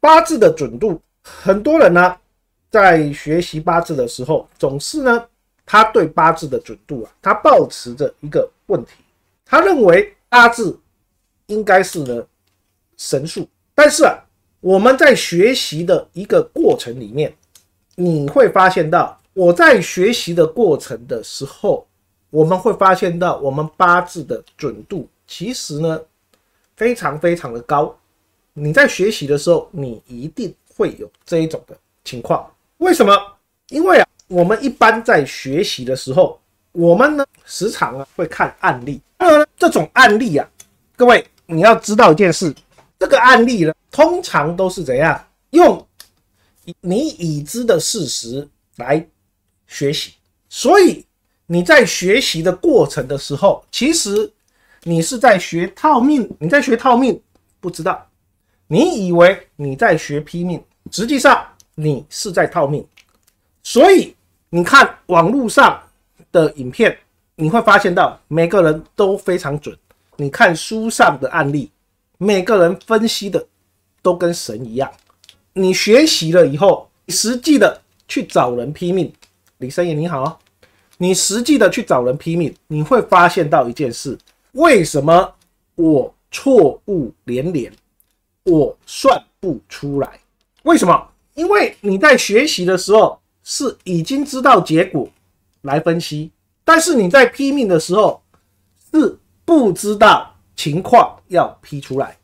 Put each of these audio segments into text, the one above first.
八字的准度，很多人呢在学习八字的时候，总是呢他对八字的准度啊，他抱持着一个问题，他认为八字应该是呢神速，但是啊我们在学习的一个过程里面，你会发现到我在学习的过程的时候，我们会发现到我们八字的准度其实呢非常非常的高。你在学习的时候，你一定会有这一种的情况。为什么？因为啊，我们一般在学习的时候，我们呢时常啊会看案例。当然这种案例啊，各位你要知道一件事：这个案例呢，通常都是怎样用你已知的事实来学习。所以你在学习的过程的时候，其实你是在学套命，你在学套命，不知道。你以为你在学拼命，实际上你是在套命。所以你看网络上的影片，你会发现到每个人都非常准。你看书上的案例，每个人分析的都跟神一样。你学习了以后，实际的去找人拼命，李生生你好，你实际的去找人拼命，你会发现到一件事：为什么我错误连连？我算不出来，为什么？因为你在学习的时候是已经知道结果来分析，但是你在批命的时候是不知道情况要批出来。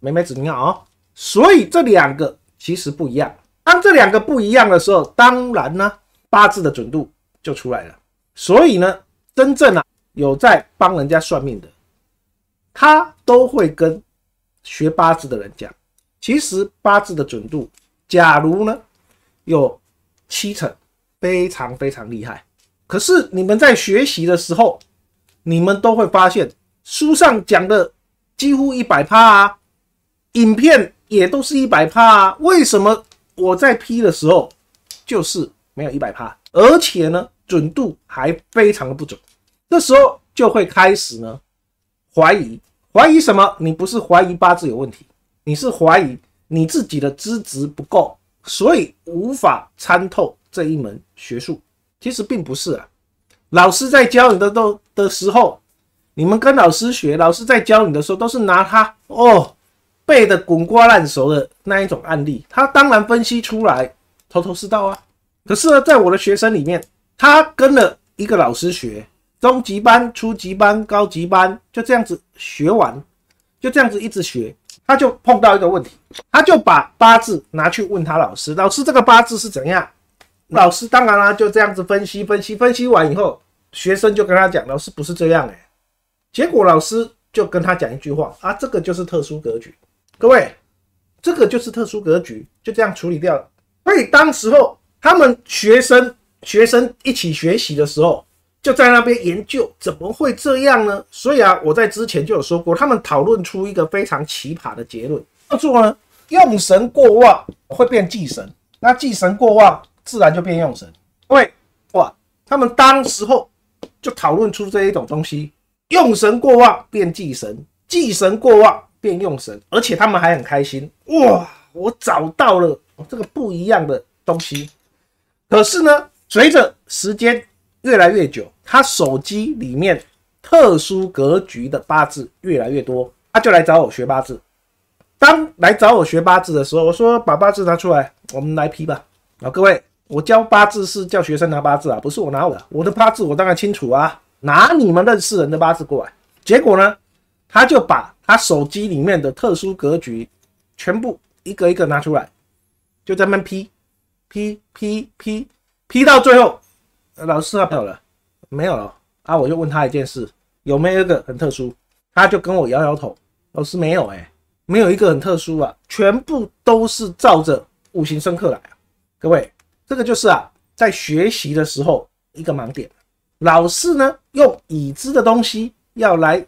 美美子，你看啊，所以这两个其实不一样。当这两个不一样的时候，当然呢，八字的准度就出来了。所以呢，真正啊有在帮人家算命的，他都会跟。学八字的人讲，其实八字的准度，假如呢有七成，非常非常厉害。可是你们在学习的时候，你们都会发现，书上讲的几乎一百趴啊，影片也都是一百趴啊。为什么我在批的时候就是没有一百趴，而且呢准度还非常的不准？这时候就会开始呢怀疑。怀疑什么？你不是怀疑八字有问题，你是怀疑你自己的资质不够，所以无法参透这一门学术。其实并不是啊，老师在教你的都的时候，你们跟老师学，老师在教你的时候，都是拿他哦背的滚瓜烂熟的那一种案例，他当然分析出来头头是道啊。可是呢，在我的学生里面，他跟了一个老师学。中级班、初级班、高级班就这样子学完，就这样子一直学，他就碰到一个问题，他就把八字拿去问他老师，老师这个八字是怎样？老师当然了就这样子分析分析分析完以后，学生就跟他讲，老师不是这样哎。结果老师就跟他讲一句话啊，这个就是特殊格局，各位，这个就是特殊格局，就这样处理掉了。所以当时候他们学生学生一起学习的时候。就在那边研究，怎么会这样呢？所以啊，我在之前就有说过，他们讨论出一个非常奇葩的结论：叫做呢，用神过旺会变忌神，那忌神过旺自然就变用神。喂哇，他们当时候就讨论出这一种东西：用神过旺变忌神，忌神过旺变用神，而且他们还很开心。哇，我找到了这个不一样的东西。可是呢，随着时间越来越久。他手机里面特殊格局的八字越来越多，他就来找我学八字。当来找我学八字的时候，我说：“把八字拿出来，我们来批吧。”啊，各位，我教八字是叫学生拿八字啊，不是我拿我的。我的八字我当然清楚啊，拿你们认识人的八字过来。结果呢，他就把他手机里面的特殊格局全部一个一个拿出来，就这么批，批批批批到最后，老师啊，跑了。没有了啊，我就问他一件事，有没有一个很特殊？他就跟我摇摇头，老师没有哎，没有一个很特殊啊，全部都是照着五行生克来啊。各位，这个就是啊，在学习的时候一个盲点，老师呢用已知的东西要来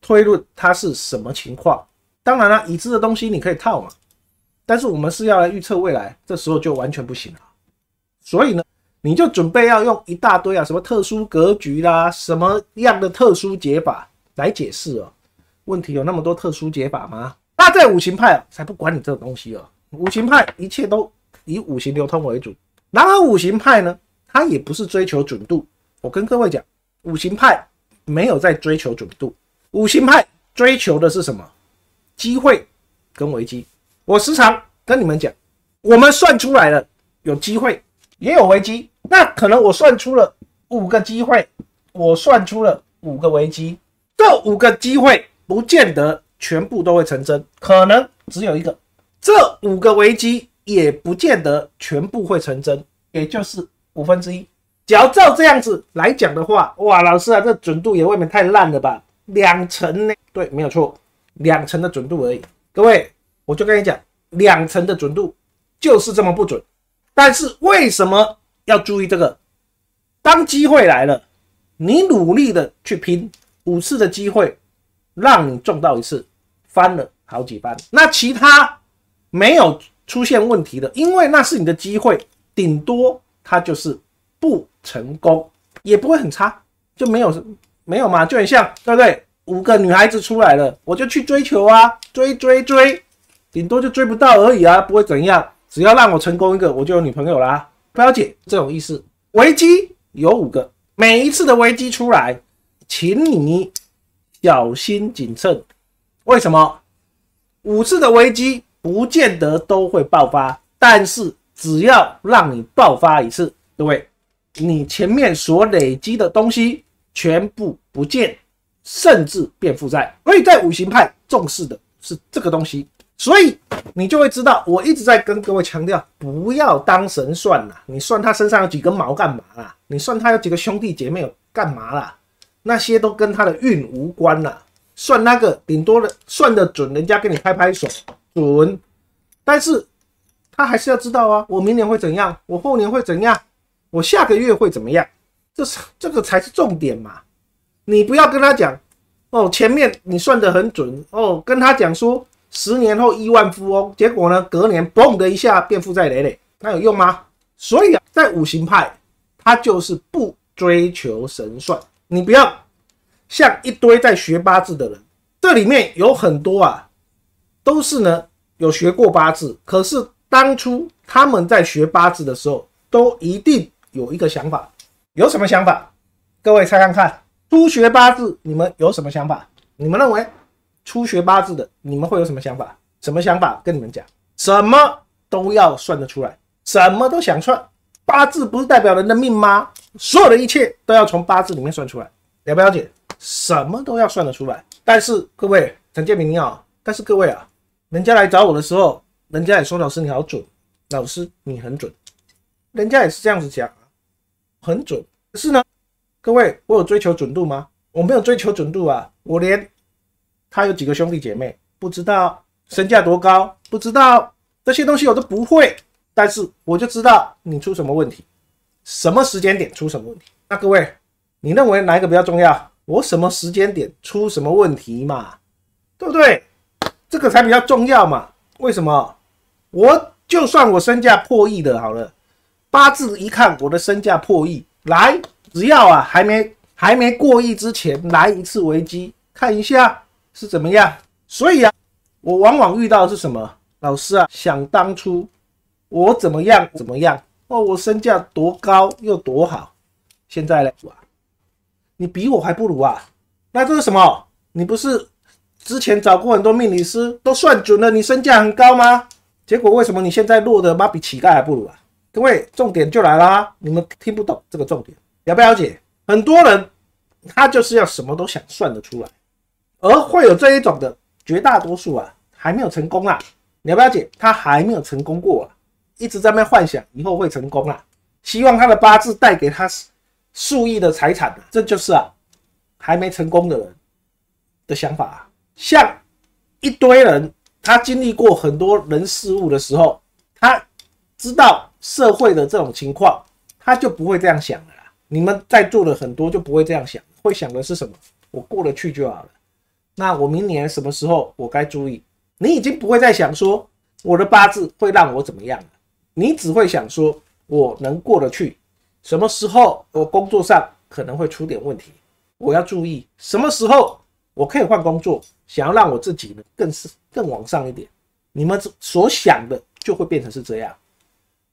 推论它是什么情况。当然了，已知的东西你可以套嘛，但是我们是要来预测未来，这时候就完全不行了。所以呢？你就准备要用一大堆啊，什么特殊格局啦，什么样的特殊解法来解释哦？问题有那么多特殊解法吗？那在五行派才不管你这种东西哦。五行派一切都以五行流通为主，然而五行派呢，它也不是追求准度。我跟各位讲，五行派没有在追求准度，五行派追求的是什么？机会跟危机。我时常跟你们讲，我们算出来了，有机会。也有危机，那可能我算出了五个机会，我算出了五个危机，这五个机会不见得全部都会成真，可能只有一个；这五个危机也不见得全部会成真，也就是五分之一。只要照这样子来讲的话，哇，老师啊，这准度也未免太烂了吧？两成呢？对，没有错，两成的准度而已。各位，我就跟你讲，两成的准度就是这么不准。但是为什么要注意这个？当机会来了，你努力的去拼，五次的机会让你中到一次，翻了好几番。那其他没有出现问题的，因为那是你的机会，顶多它就是不成功，也不会很差，就没有没有嘛，就很像，对不对？五个女孩子出来了，我就去追求啊，追追追，顶多就追不到而已啊，不会怎样。只要让我成功一个，我就有女朋友啦！不要解这种意思。危机有五个，每一次的危机出来，请你小心谨慎。为什么？五次的危机不见得都会爆发，但是只要让你爆发一次，各位，你前面所累积的东西全部不见，甚至变负债。所以在五行派重视的是这个东西，所以。你就会知道，我一直在跟各位强调，不要当神算啦！你算他身上有几根毛干嘛啦？你算他有几个兄弟姐妹有干嘛啦？那些都跟他的运无关啦。算那个顶多的算得准，人家跟你拍拍手准，但是他还是要知道啊，我明年会怎样？我后年会怎样？我下个月会怎么样？这是这个才是重点嘛！你不要跟他讲哦，前面你算得很准哦，跟他讲说。十年后亿万富翁，结果呢？隔年嘣的一下变负债累累，那有用吗？所以啊，在五行派，他就是不追求神算。你不要像一堆在学八字的人，这里面有很多啊，都是呢有学过八字，可是当初他们在学八字的时候，都一定有一个想法。有什么想法？各位猜看看，初学八字你们有什么想法？你们认为？初学八字的，你们会有什么想法？什么想法？跟你们讲，什么都要算得出来，什么都想算。八字不是代表人的命吗？所有的一切都要从八字里面算出来，了不了解？什么都要算得出来。但是各位，陈建明你好。但是各位啊，人家来找我的时候，人家也说：“老师你好准，老师你很准。”人家也是这样子讲，很准。可是呢，各位，我有追求准度吗？我没有追求准度啊，我连。他有几个兄弟姐妹，不知道身价多高，不知道这些东西我都不会，但是我就知道你出什么问题，什么时间点出什么问题。那各位，你认为哪一个比较重要？我什么时间点出什么问题嘛，对不对？这个才比较重要嘛。为什么？我就算我身价破亿的好了，八字一看，我的身价破亿，来，只要啊还没还没过亿之前，来一次危机，看一下。是怎么样？所以啊，我往往遇到的是什么？老师啊，想当初我怎么样怎么样哦，我身价多高又多好，现在呢，你比我还不如啊！那这是什么？你不是之前找过很多命理师都算准了你身价很高吗？结果为什么你现在落的比乞丐还不如啊？各位，重点就来啦！你们听不懂这个重点，了不了解？很多人他就是要什么都想算得出来。而会有这一种的绝大多数啊，还没有成功啦。你要不要解？他还没有成功过，啊，一直在那幻想以后会成功啦。希望他的八字带给他数亿的财产这就是啊，还没成功的人的想法啊。像一堆人，他经历过很多人事物的时候，他知道社会的这种情况，他就不会这样想了啦。你们在座的很多就不会这样想，会想的是什么？我过得去就好了。那我明年什么时候我该注意？你已经不会再想说我的八字会让我怎么样了，你只会想说我能过得去。什么时候我工作上可能会出点问题，我要注意。什么时候我可以换工作，想要让我自己呢，更是更往上一点。你们所想的就会变成是这样。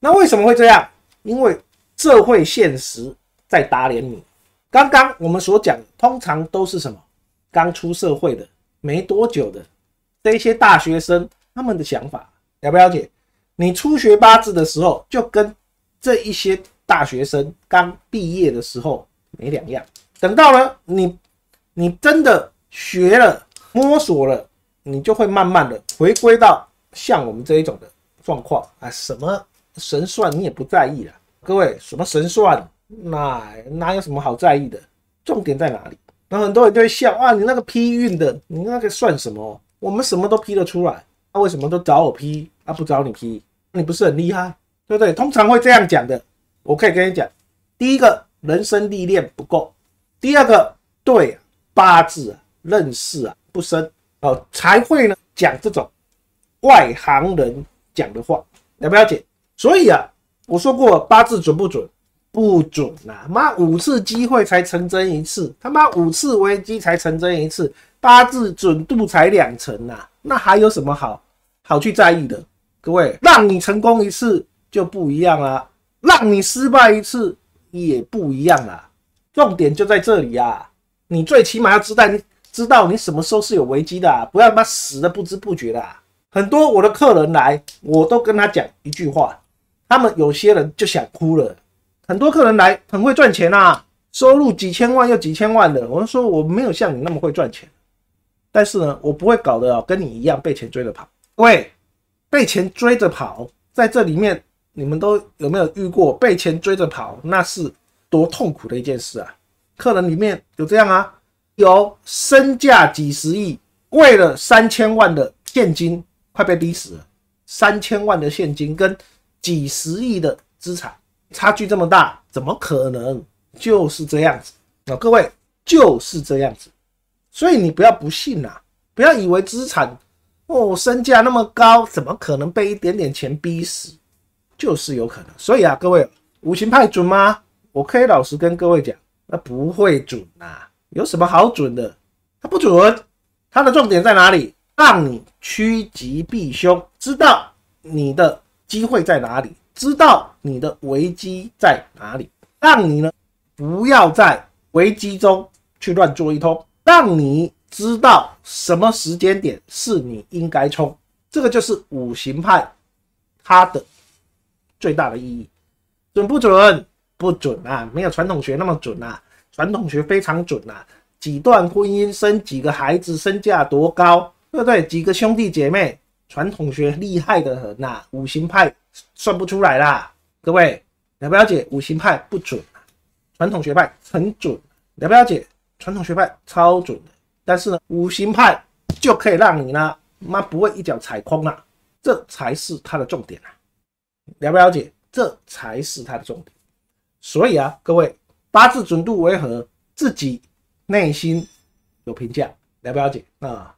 那为什么会这样？因为社会现实在打脸你。刚刚我们所讲通常都是什么？刚出社会的没多久的这一些大学生，他们的想法了不了解？你初学八字的时候，就跟这一些大学生刚毕业的时候没两样。等到了你，你真的学了、摸索了，你就会慢慢的回归到像我们这一种的状况啊！什么神算你也不在意了，各位，什么神算，那哪有什么好在意的？重点在哪里？那很多人就会笑，啊，你那个批运的，你那个算什么？我们什么都批得出来，他为什么都找我批，他不找你批？你不是很厉害，对不对？通常会这样讲的。我可以跟你讲，第一个人生历练不够，第二个对八字认识啊不深哦，才会呢讲这种外行人讲的话，了不了解？所以啊，我说过八字准不准？不准呐！妈，五次机会才成真一次，他妈五次危机才成真一次，八字准度才两成呐！那还有什么好好去在意的？各位，让你成功一次就不一样啦，让你失败一次也不一样啦。重点就在这里呀！你最起码要知道，你知道你什么时候是有危机的，不要他妈死的不知不觉的。很多我的客人来，我都跟他讲一句话，他们有些人就想哭了。很多客人来很会赚钱呐，收入几千万又几千万的。我说我没有像你那么会赚钱，但是呢，我不会搞得啊，跟你一样被钱追着跑。各位，被钱追着跑，在这里面你们都有没有遇过被钱追着跑？那是多痛苦的一件事啊！客人里面有这样啊，有身价几十亿，为了三千万的现金，快被逼死了。三千万的现金跟几十亿的资产。差距这么大，怎么可能？就是这样子啊！各位，就是这样子，所以你不要不信呐，不要以为资产哦，身价那么高，怎么可能被一点点钱逼死？就是有可能。所以啊，各位，五行派准吗？我可以老实跟各位讲，那不会准呐。有什么好准的？它不准。它的重点在哪里？让你趋吉避凶，知道你的机会在哪里。知道你的危机在哪里，让你呢不要在危机中去乱做一通，让你知道什么时间点是你应该冲。这个就是五行派它的最大的意义，准不准不准啊？没有传统学那么准啊，传统学非常准啊，几段婚姻生几个孩子，身价多高，对不对？几个兄弟姐妹，传统学厉害的很，呐、五行派。算不出来啦，各位了不了解？五行派不准，传统学派很准，了不了解？传统学派超准的，但是呢，五行派就可以让你呢，妈不会一脚踩空啦。这才是它的重点啊！了不了解？这才是它的重点。所以啊，各位八字准度为何自己内心有评价？了不了解啊？